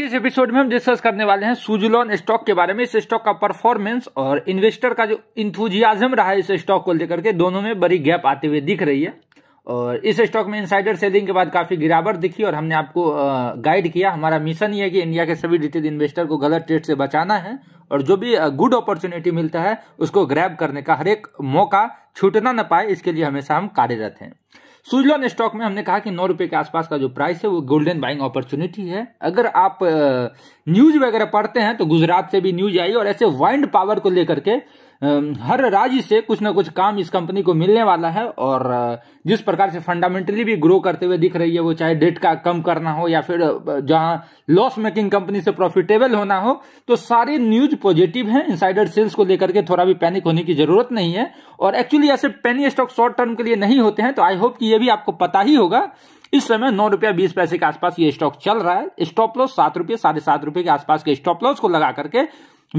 इस एपिसोड में हम डिस्कस करने वाले हैं सुजलॉन स्टॉक के बारे में इस स्टॉक का परफॉर्मेंस और इन्वेस्टर का जो इंथुजियाजम रहा है इस स्टॉक को लेकर के दोनों में बड़ी गैप आते हुए दिख रही है और इस स्टॉक में इंसाइडर सेलिंग के बाद काफी गिरावट दिखी और हमने आपको गाइड किया हमारा मिशन ये है कि इंडिया के सभी रिटेल इन्वेस्टर को गलत ट्रेड से बचाना है और जो भी गुड अपॉर्चुनिटी मिलता है उसको ग्रैब करने का हर एक मौका छूटना न पाए इसके लिए हमेशा हम कार्यरत हैं सुजलॉन स्टॉक में हमने कहा कि नौ रुपये के आसपास का जो प्राइस है वो गोल्डन बाइंग अपॉर्चुनिटी है अगर आप न्यूज वगैरह पढ़ते हैं तो गुजरात से भी न्यूज आई और ऐसे वाइंड पावर को लेकर के हर राज्य से कुछ ना कुछ काम इस कंपनी को मिलने वाला है और जिस प्रकार से फंडामेंटली भी ग्रो करते हुए दिख रही है वो चाहे डेट का कम करना हो या फिर जहां लॉस मेकिंग कंपनी से प्रॉफिटेबल होना हो तो सारी न्यूज पॉजिटिव है इनसाइडर सेल्स को लेकर के थोड़ा भी पैनिक होने की जरूरत नहीं है और एक्चुअली भी ऐसे पेनी स्टॉक शॉर्ट टर्म के लिए नहीं होते हैं तो आई होप कि ये भी आपको पता ही होगा इस समय नौ रुपया बीस पैसे के आसपास ये स्टॉक चल रहा है स्टॉप लॉस सात रुपये साढ़े सात रुपये के आसपास के स्टॉप लॉस को लगा करके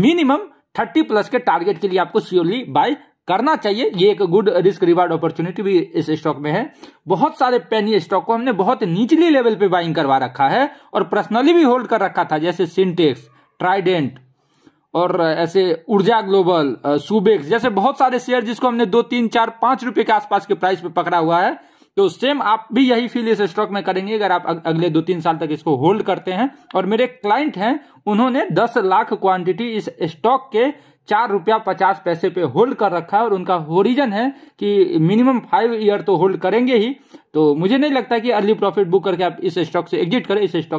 मिनिमम थर्टी प्लस के टारगेट के लिए आपको सियोरली बाय करना चाहिए ये एक गुड रिस्क रिवार्ड अपॉर्चुनिटी भी इस स्टॉक में है बहुत सारे पेनी स्टॉक को हमने बहुत निचली लेवल पे बाइंग करवा रखा है और पर्सनली भी होल्ड कर रखा था जैसे सिंटेक्स ट्राइडेंट और ऐसे ऊर्जा ग्लोबल सुबेक्स जैसे बहुत सारे शेयर जिसको हमने दो तीन चार पांच रुपए के आसपास के प्राइस पे पकड़ा हुआ है तो सेम आप भी यही फील इस स्टॉक में करेंगे अगर आप अगले दो तीन साल तक इसको होल्ड करते हैं और मेरे क्लाइंट हैं उन्होंने दस लाख क्वांटिटी इस स्टॉक के चार रुपया पचास पैसे पे होल्ड कर रखा है और उनका होरिजन है कि मिनिमम फाइव ईयर तो होल्ड करेंगे ही तो मुझे नहीं लगता कि अर्ली प्रॉफिट बुक करके आप इस स्टॉक से एग्जिट करें इस स्टॉक